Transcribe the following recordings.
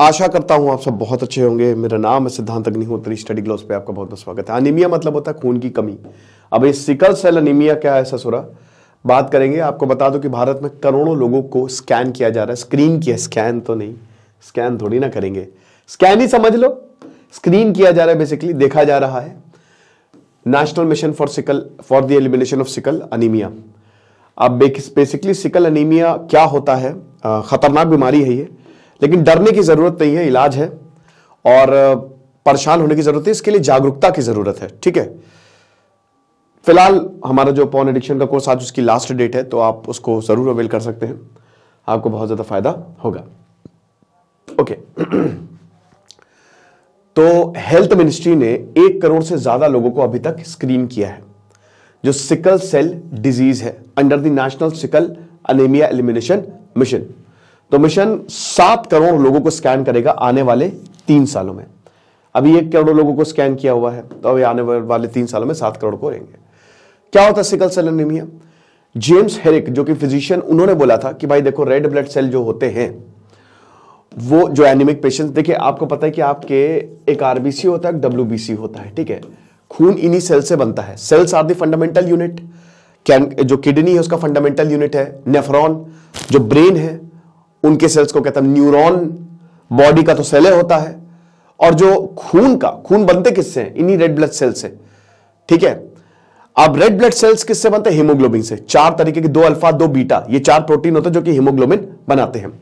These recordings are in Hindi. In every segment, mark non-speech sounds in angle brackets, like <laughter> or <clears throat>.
आशा करता हूँ आप सब बहुत अच्छे होंगे मेरा नाम है सिद्धांत अग्निहोत्री स्टडी ग्लोस पे आपका बहुत बहुत स्वागत है अनिमिया मतलब होता है खून की कमी अब ये सिकल सेल अनिमिया क्या है ससुरा बात करेंगे आपको बता दो कि भारत में करोड़ों लोगों को स्कैन किया जा रहा है स्क्रीन किया स्कैन तो नहीं स्कैन थोड़ी ना करेंगे स्कैन ही समझ लो स्क्रीन किया जा रहा है बेसिकली देखा जा रहा है national mission for sickle for the elimination of sickle anaemia अब बेसिकली सिकल अनिमिया क्या होता है खतरनाक बीमारी है ये लेकिन डरने की जरूरत नहीं है इलाज है और परेशान होने की जरूरत है इसके लिए जागरूकता की जरूरत है ठीक है फिलहाल हमारा जो पॉन एडिक्शन का कोर्स आज उसकी लास्ट डेट है तो आप उसको जरूर अवेल कर सकते हैं आपको बहुत ज्यादा फायदा होगा ओके <clears throat> तो हेल्थ मिनिस्ट्री ने एक करोड़ से ज्यादा लोगों को अभी तक स्क्रीन किया है जो सिकल सेल डिजीज है under the national sickle anaemia elimination mission तो मिशन सात करोड़ लोगों को स्कैन करेगा आने वाले तीन सालों में अभी एक करोड़ लोगों को स्कैन किया हुआ है तो अभी आने वाले तीन सालों में सात करोड़ को रहेंगे क्या होता है sickle cell anaemia James Herrick जो कि फिजिशियन उन्होंने बोला था कि भाई देखो रेड ब्लड सेल जो होते हैं वो जो एनिमिक पेशेंट देखिए आपको पता है कि आपके एक आरबीसी होता है सी होता है ठीक है खून इन्हीं सेल से बनता है cells are the fundamental unit जो किडनी है उसका फंडामेंटल यूनिट है नेफ्रॉन जो ब्रेन है उनके सेल्स को कहते हैं न्यूरॉन बॉडी का तो सेल होता है और जो खून का खून बनते किससे इन्हीं रेड ब्लड सेल्स से ठीक है अब रेड ब्लड सेल्स किससे बनते हैं हीमोग्लोबिन से चार तरीके के दो अल्फा दो बीटा ये चार प्रोटीन होते हैं जो कि हीमोग्लोबिन बनाते हैं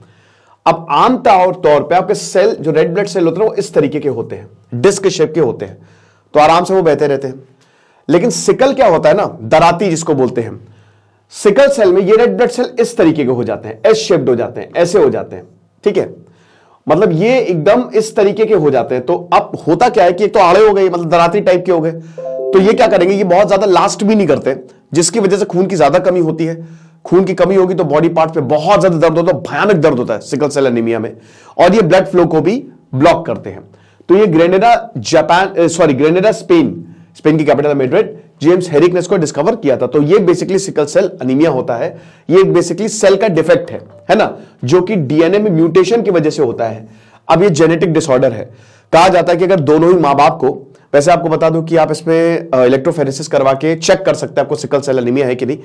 अब आमतौर तौर पे आपके सेल जो रेड ब्लड सेल होते हैं वो इस तरीके के होते हैं डिस्क शेप के होते हैं तो आराम से वो बहते रहते हैं लेकिन सिकल क्या होता है ना दराती जिसको बोलते हैं सिकल सेल में ये रेड ब्लड सेल इस तरीके के हो जाते हैं एस शेप्ड हो जाते हैं ऐसे हो जाते हैं ठीक है मतलब ये एकदम इस तरीके के हो जाते हैं तो अब होता क्या है कि एक तो आड़े हो गए मतलब दराती टाइप के हो गए तो ये क्या करेंगे ये बहुत ज्यादा लास्ट भी नहीं करते जिसकी वजह से खून की ज्यादा कमी होती है खून की कमी होगी तो बॉडी पार्ट पे बहुत ज्यादा दर्द होता है तो भयानक दर्द होता है सिकल सेल एनीमिया में और ये ब्लड फ्लो को भी ब्लॉक करते हैं तो ये Granada Japan sorry Granada Spain Spain की कैपिटल मेड्रिड जेम्स हेरिक ने इसको डिस्कवर किया था तो ये बेसिकली सिकल सेल अनिमिया होता है ये बेसिकली सेल का डिफेक्ट है है ना जो कि डीएनए में म्यूटेशन की वजह से होता है अब ये जेनेटिक डिसऑर्डर है कहा जाता है कि अगर दोनों ही माँ बाप को वैसे आपको बता दूं कि आप इसमें इलेक्ट्रोफेरेसिस करवा के चेक कर सकते हैं आपको सिकल सेल अनिमिया है कि नहीं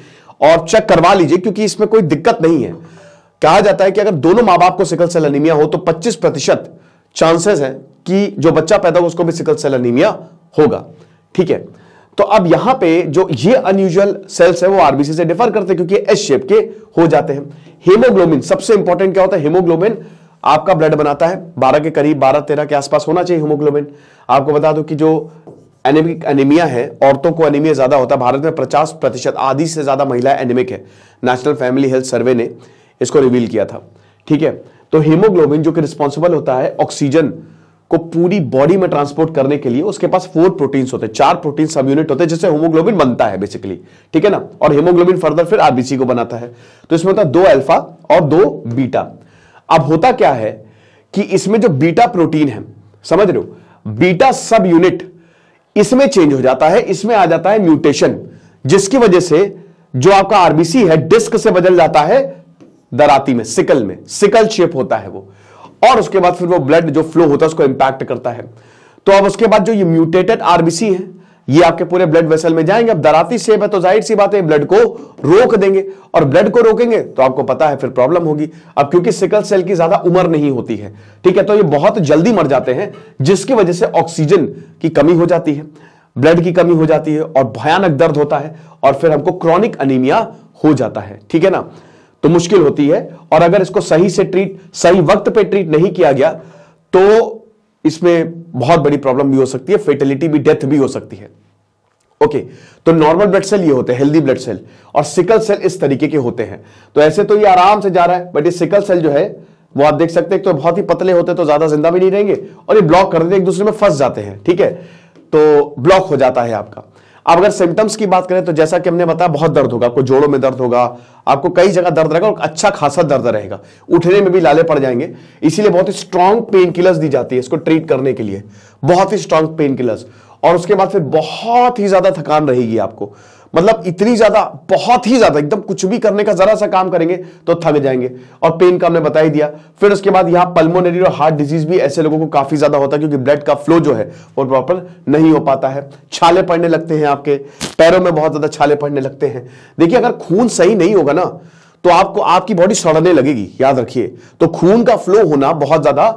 और चेक करवा लीजिए क्योंकि इसमें कोई दिक्कत नहीं है कहा जाता है कि अगर दोनों माँ बाप को सिकल सेल अनिमिया हो तो 25 प्रतिशत चांसेस है कि जो बच्चा पैदा हो उसको भी सिकल सेल अनिमिया होगा ठीक है तो अब यहां पे जो ये अनयूजल सेल्स है वो आरबीसी से डिफर करते हैं क्योंकि एस शेप के हो जाते हैं हेमोग्लोबिन सबसे इंपॉर्टेंट क्या होता है हेमोग्लोबिन आपका ब्लड बनाता है 12 के करीब 12 13 के आसपास होना चाहिए हीमोग्लोबिन आपको बता दो कि जो एनेमिक एनीमिया है औरतों को एनीमिया ज्यादा होता है भारत में पचास प्रतिशत आधी से ज्यादा महिलाएं एनेमिक है नेशनल फैमिली हेल्थ सर्वे ने इसको रिवील किया था ठीक है तो हीमोग्लोबिन जो कि रिस्पॉन्सिबल होता है ऑक्सीजन को पूरी बॉडी में ट्रांसपोर्ट करने के लिए उसके पास फोर प्रोटीन्स होते हैं चार प्रोटीन सब यूनिट होते हैं जिससे होमोग्लोबिन बनता है बेसिकली ठीक है ना और हेमोग्लोबिन फर्दर फिर आरबीसी को बनाता है तो इसमें होता है दो अल्फा और दो बीटा अब होता क्या है कि इसमें जो बीटा प्रोटीन है समझ रहे हो बीटा सब यूनिट इसमें चेंज हो जाता है इसमें आ जाता है म्यूटेशन जिसकी वजह से जो आपका आरबीसी है डिस्क से बदल जाता है दराती में सिकल में सिकल शेप होता है वो और उसके बाद फिर वो ब्लड जो फ्लो होता है उसको इंपैक्ट करता है तो अब उसके बाद जो ये म्यूटेटेड आरबीसी है ये आपके पूरे ब्लड वेसल में जाएंगे अब दराती शेप है तो जाहिर सी बात है ब्लड को रोक देंगे और ब्लड को रोकेंगे तो आपको पता है फिर प्रॉब्लम होगी अब क्योंकि सिकल सेल की ज्यादा उम्र नहीं होती है ठीक है तो ये बहुत जल्दी मर जाते हैं जिसकी वजह से ऑक्सीजन की कमी हो जाती है ब्लड की कमी हो जाती है और भयानक दर्द होता है और फिर हमको क्रॉनिक अनिमिया हो जाता है ठीक है ना तो मुश्किल होती है और अगर इसको सही से ट्रीट सही वक्त पे ट्रीट नहीं किया गया तो इसमें बहुत बड़ी प्रॉब्लम भी हो सकती है फेटेलिटी भी डेथ भी हो सकती है ओके okay, तो नॉर्मल ब्लड सेल ये होते हैं हेल्दी ब्लड सेल और सिकल सेल इस तरीके के होते हैं तो ऐसे तो ये आराम से जा रहा है बट ये सिकल सेल जो है वो आप देख सकते हैं तो बहुत ही पतले होते तो ज्यादा जिंदा भी नहीं रहेंगे और ये ब्लॉक कर देते एक दूसरे में फंस जाते हैं ठीक है तो ब्लॉक हो जाता है आपका अब अगर सिम्टम्स की बात करें तो जैसा कि हमने बताया बहुत दर्द होगा आपको जोड़ों में दर्द होगा आपको कई जगह दर्द रहेगा और अच्छा खासा दर्द रहेगा उठने में भी लाले पड़ जाएंगे इसीलिए बहुत ही स्ट्रांग पेन किलर्स दी जाती है इसको ट्रीट करने के लिए बहुत ही स्ट्रांग पेन किलर्स और उसके बाद फिर बहुत ही ज्यादा थकान रहेगी आपको मतलब इतनी ज्यादा बहुत ही ज्यादा एकदम कुछ भी करने का जरा सा काम करेंगे तो थक जाएंगे और पेन का हमने बता ही दिया फिर उसके बाद यहां पल्मोनरी और हार्ट डिजीज भी ऐसे लोगों को काफी ज्यादा होता है क्योंकि ब्लड का फ्लो जो है वो प्रॉपर नहीं हो पाता है छाले पड़ने लगते हैं आपके पैरों में बहुत ज्यादा छाले पड़ने लगते हैं देखिए अगर खून सही नहीं होगा ना तो आपको आपकी बॉडी सड़ने लगेगी याद रखिए तो खून का फ्लो होना बहुत ज्यादा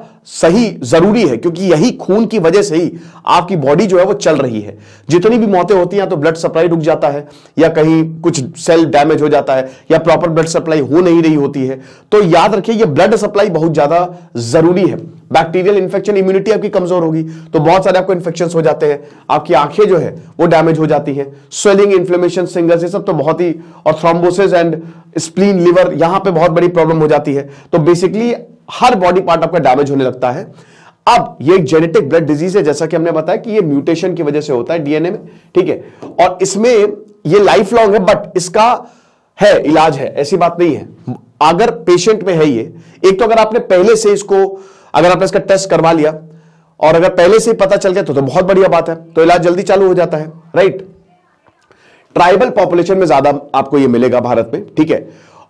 सही जरूरी है क्योंकि यही खून की वजह से ही आपकी बॉडी जो है वो चल रही है जितनी भी मौतें होती हैं तो ब्लड सप्लाई रुक जाता है या कहीं कुछ सेल डैमेज हो जाता है या प्रॉपर ब्लड सप्लाई हो नहीं रही होती है तो याद रखिए यह ब्लड सप्लाई बहुत ज्यादा जरूरी है बैक्टीरियल इन्फेक्शन इम्यूनिटी आपकी कमजोर होगी तो बहुत सारे आपको इन्फेक्शन हो जाते हैं आपकी आंखें जो है वो डैमेज हो जाती है स्वेलिंग इन्फ्लेमेशन सिंगर्स ये सब तो बहुत ही और थ्रोम्बोसिस एंड स्प्लीन लिवर यहां पे बहुत बड़ी प्रॉब्लम हो जाती है तो बेसिकली हर बॉडी पार्ट आपका डैमेज होने लगता है अब ये एक जेनेटिक ब्लड डिजीज है जैसा कि हमने बताया कि ये म्यूटेशन की वजह से होता है डीएनए में ठीक है और इसमें ये लाइफ लॉन्ग है बट इसका है इलाज है ऐसी बात नहीं है अगर पेशेंट में है ये एक तो अगर आपने पहले से इसको अगर आपने इसका टेस्ट करवा लिया और अगर पहले से ही पता चल गया तो, तो बहुत बढ़िया बात है तो इलाज जल्दी चालू हो जाता है राइट ट्राइबल पॉपुलेशन में ज्यादा आपको यह मिलेगा भारत में ठीक है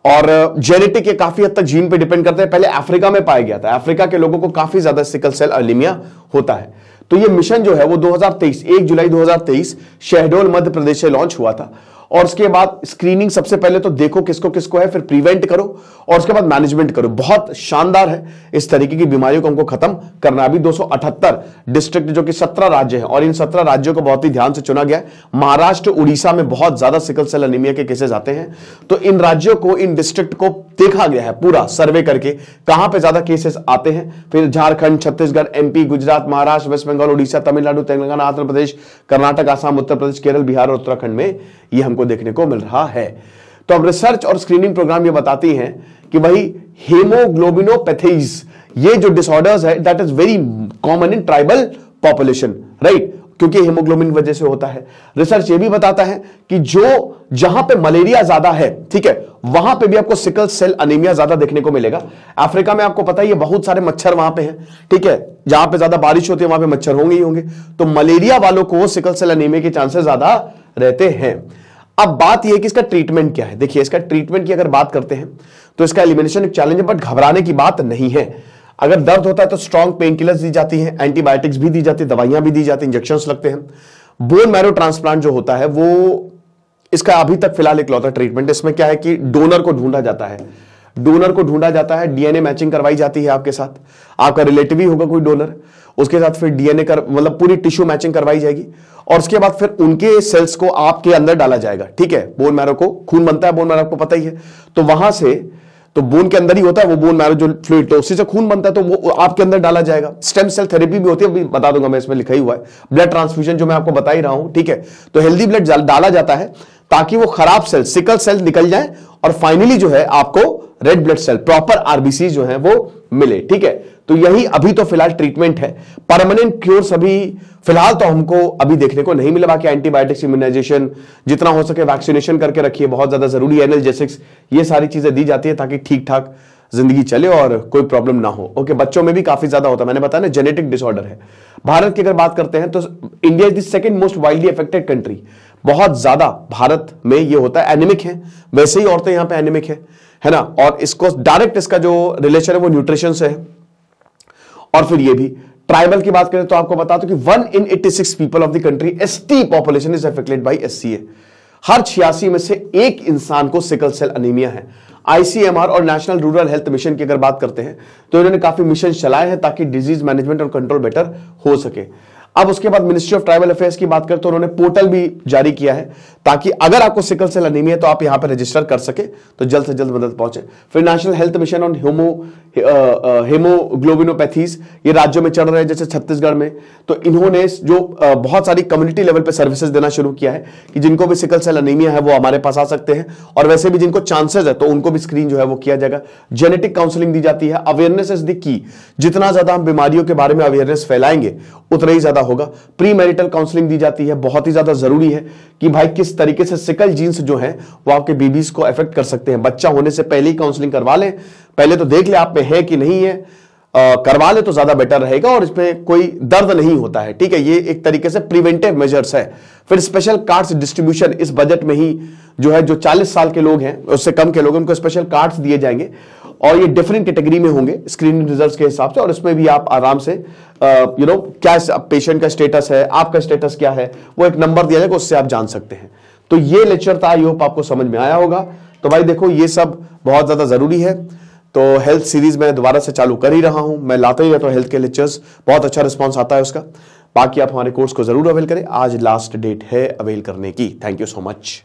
और जेनेटिक uh, ये काफी हद तक जीन पे डिपेंड करते हैं पहले अफ्रीका में पाया गया था अफ्रीका के लोगों को काफी ज्यादा सिकल सेल अलिमिया होता है तो ये मिशन जो है वो 2023 1 जुलाई 2023 शहडोल मध्य प्रदेश से लॉन्च हुआ था और उसके बाद स्क्रीनिंग सबसे पहले तो देखो किसको किसको है फिर प्रिवेंट करो और उसके बाद मैनेजमेंट करो बहुत शानदार है इस तरीके की बीमारियों को हमको खत्म करना अभी 278 डिस्ट्रिक्ट जो कि 17 राज्य हैं और इन 17 राज्यों को बहुत ही ध्यान से चुना गया है महाराष्ट्र उड़ीसा में बहुत ज्यादा सिकल सेल अनिमिया के केसेस आते हैं तो इन राज्यों को इन डिस्ट्रिक्ट को देखा गया है पूरा सर्वे करके कहां पे ज्यादा केसेस आते हैं फिर झारखंड छत्तीसगढ़ एमपी गुजरात महाराष्ट्र वेस्ट बंगाल उड़ीसा तमिलनाडु तेलंगाना आंध्र प्रदेश कर्नाटक आसाम उत्तर प्रदेश केरल बिहार और उत्तराखंड में ये हमको देखने को मिल रहा है तो अब रिसर्च और स्क्रीनिंग प्रोग्राम ये बताती है कि भाई हेमोग्लोबिनोपैथीज ये जो डिसऑर्डर्स है that is very common in tribal population right क्योंकि हीमोग्लोबिन वजह से होता है रिसर्च ये भी बताता है कि जो जहां पे मलेरिया ज्यादा है ठीक है वहां पे भी आपको सिकल सेल अनिमिया ज्यादा देखने को मिलेगा अफ्रीका में आपको पता है ये बहुत सारे मच्छर वहां पे हैं ठीक है जहां पे ज्यादा बारिश होती है वहां पे मच्छर होंगे ही होंगे तो मलेरिया वालों को सिकल सेल अनिमिया के चांसेस ज्यादा रहते हैं अब बात यह कि इसका ट्रीटमेंट क्या है देखिए इसका ट्रीटमेंट की अगर बात करते हैं तो इसका एलिमिनेशन एक चैलेंज है बट घबराने की बात नहीं है अगर दर्द होता है तो स्ट्रॉन्ग पेन किलर्स दी जाती हैं एंटीबायोटिक्स भी दी जाती है दवाइयां भी दी जाती हैं इंजेक्शन लगते हैं बोन मैरो ट्रांसप्लांट जो होता है वो इसका अभी तक फिलहाल एक लौता ट्रीटमेंट इसमें क्या है कि डोनर को ढूंढा जाता है डोनर को ढूंढा जाता है डीएनए मैचिंग करवाई जाती है आपके साथ आपका रिलेटिव ही होगा कोई डोनर उसके साथ फिर डीएनए कर मतलब पूरी टिश्यू मैचिंग करवाई जाएगी और उसके बाद फिर उनके सेल्स को आपके अंदर डाला जाएगा ठीक है बोन मैरो को खून बनता है बोन मैरो आपको पता ही है तो वहां से तो बोन के अंदर ही होता है वो बोन मैरो जो फ्लूड तो उसी से खून बनता है तो वो आपके अंदर डाला जाएगा स्टेम सेल थेरेपी भी होती है अभी बता दूंगा मैं इसमें लिखा ही हुआ है ब्लड ट्रांसफ्यूजन जो मैं आपको बता ही रहा हूं ठीक है तो हेल्दी ब्लड डाला जाता है ताकि वो खराब सेल सिकल सेल निकल जाए और फाइनली जो है आपको red blood cell proper RBC जो है वो मिले ठीक है तो यही अभी तो फिलहाल ट्रीटमेंट है परमानेंट क्योर सभी फिलहाल तो हमको अभी देखने को नहीं मिला बाकी एंटीबायोटिक्स इम्यूनाइजेशन जितना हो सके वैक्सीनेशन करके रखिए बहुत ज्यादा जरूरी है एनर्जेसिक्स ये सारी चीजें दी जाती है ताकि ठीक ठाक जिंदगी चले और कोई प्रॉब्लम ना हो ओके बच्चों में भी काफी ज्यादा होता है मैंने बताया ना जेनेटिक डिसऑर्डर है भारत की अगर बात करते हैं तो India is the second most wildly affected country बहुत ज्यादा भारत में ये होता है एनिमिक है वैसे ही औरतें यहां पे एनिमिक है है ना और इसको डायरेक्ट इसका जो रिलेशन है वो न्यूट्रिशन से है और फिर ये भी ट्राइबल की बात करें तो आपको बता दो कि one in eighty six people of the country S T population is affected by S C A हर छियासी में से एक इंसान को सिकल सेल अनिमिया है आईसीएमआर और नेशनल रूरल हेल्थ मिशन की अगर बात करते हैं तो इन्होंने काफी मिशन चलाए हैं ताकि डिजीज मैनेजमेंट और कंट्रोल बेटर हो सके अब उसके बाद मिनिस्ट्री ऑफ ट्राइबल अफेयर्स की बात करें तो उन्होंने पोर्टल भी जारी किया है ताकि अगर आपको सिकल सेल अनिमी है तो आप यहां पर रजिस्टर कर सके तो जल्द से जल्द मदद पहुंचे फिर national health mission on haemo haemoglobinopathies ये राज्यों में चल रहे हैं जैसे छत्तीसगढ़ में तो इन्होंने जो uh, बहुत सारी कम्युनिटी लेवल पर सर्विसेज देना शुरू किया है कि जिनको भी सिकल सेल अनिमिया है वो हमारे पास आ सकते हैं और वैसे भी जिनको चांसेज है तो उनको भी स्क्रीन जो है वो किया जाएगा जेनेटिक काउंसलिंग दी जाती है अवेयरनेस इज द की जितना ज्यादा हम बीमारियों के बारे में अवेयरनेस फैलाएंगे उतना ही ज्यादा पता होगा प्री मैरिटल काउंसलिंग दी जाती है बहुत ही ज्यादा जरूरी है कि भाई किस तरीके से सिकल जीन्स जो है वो आपके बीबीज को अफेक्ट कर सकते हैं बच्चा होने से पहले ही काउंसलिंग करवा लें पहले तो देख ले आप में है कि नहीं है करवा ले तो ज्यादा बेटर रहेगा और इसमें कोई दर्द नहीं होता है ठीक है ये एक तरीके से प्रिवेंटिव मेजर्स है फिर स्पेशल कार्ड्स डिस्ट्रीब्यूशन इस बजट में ही जो है जो 40 साल के लोग हैं उससे कम के लोग हैं उनको स्पेशल कार्ड्स दिए जाएंगे और ये डिफरेंट कैटेगरी में होंगे स्क्रीनिंग रिजल्ट के हिसाब से और इसमें भी आप आराम से यू uh, नो क्या पेशेंट का स्टेटस है आपका स्टेटस क्या है वो एक नंबर दिया जाएगा उससे आप जान सकते हैं तो ये लेक्चर था आई होप आपको समझ में आया होगा तो भाई देखो ये सब बहुत ज़्यादा ज़रूरी है तो हेल्थ सीरीज मैं दोबारा से चालू कर ही रहा हूँ मैं लाता ही रहता हूँ हेल्थ के लेक्चर्स बहुत अच्छा रिस्पॉन्स आता है उसका बाकी आप हमारे कोर्स को ज़रूर अवेल करें आज लास्ट डेट है अवेल करने की थैंक यू सो मच